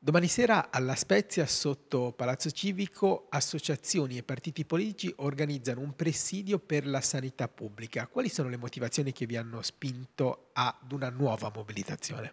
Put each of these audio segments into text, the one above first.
Domani sera alla Spezia, sotto Palazzo Civico, associazioni e partiti politici organizzano un presidio per la sanità pubblica. Quali sono le motivazioni che vi hanno spinto ad una nuova mobilitazione?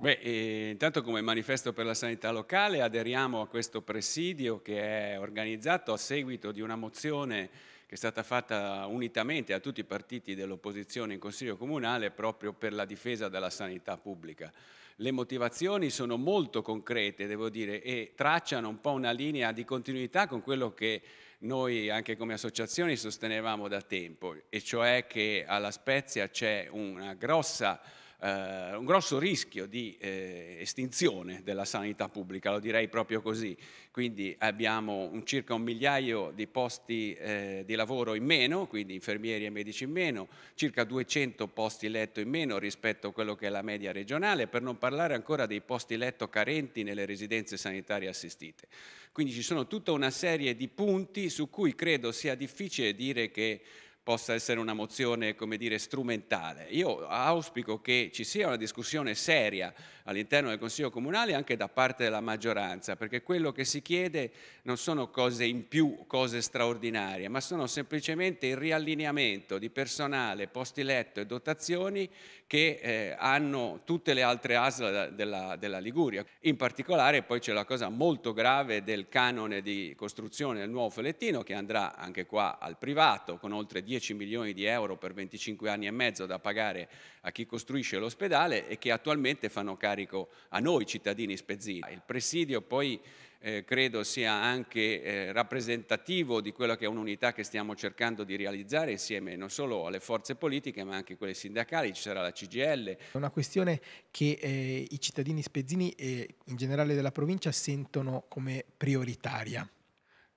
Beh, eh, intanto come manifesto per la sanità locale aderiamo a questo presidio che è organizzato a seguito di una mozione che è stata fatta unitamente a tutti i partiti dell'opposizione in Consiglio Comunale proprio per la difesa della sanità pubblica. Le motivazioni sono molto concrete, devo dire, e tracciano un po' una linea di continuità con quello che noi anche come associazioni sostenevamo da tempo, e cioè che alla Spezia c'è una grossa eh, un grosso rischio di eh, estinzione della sanità pubblica, lo direi proprio così. Quindi abbiamo un, circa un migliaio di posti eh, di lavoro in meno, quindi infermieri e medici in meno, circa 200 posti letto in meno rispetto a quello che è la media regionale, per non parlare ancora dei posti letto carenti nelle residenze sanitarie assistite. Quindi ci sono tutta una serie di punti su cui credo sia difficile dire che possa essere una mozione, come dire, strumentale. Io auspico che ci sia una discussione seria all'interno del Consiglio Comunale anche da parte della maggioranza, perché quello che si chiede non sono cose in più, cose straordinarie, ma sono semplicemente il riallineamento di personale, posti letto e dotazioni che eh, hanno tutte le altre ASL della, della Liguria. In particolare poi c'è la cosa molto grave del canone di costruzione del nuovo Felettino che andrà anche qua al privato con oltre 10 10 milioni di euro per 25 anni e mezzo da pagare a chi costruisce l'ospedale e che attualmente fanno carico a noi cittadini spezzini. Il presidio poi eh, credo sia anche eh, rappresentativo di quella che è un'unità che stiamo cercando di realizzare insieme non solo alle forze politiche ma anche quelle sindacali, ci sarà la CGL. È una questione che eh, i cittadini spezzini e eh, in generale della provincia sentono come prioritaria.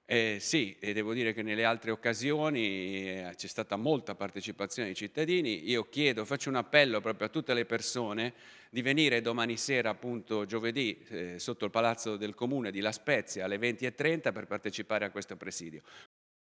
Eh, sì, e devo dire che nelle altre occasioni eh, c'è stata molta partecipazione dei cittadini. Io chiedo, faccio un appello proprio a tutte le persone di venire domani sera, appunto giovedì, eh, sotto il Palazzo del Comune di La Spezia alle 20.30 per partecipare a questo presidio.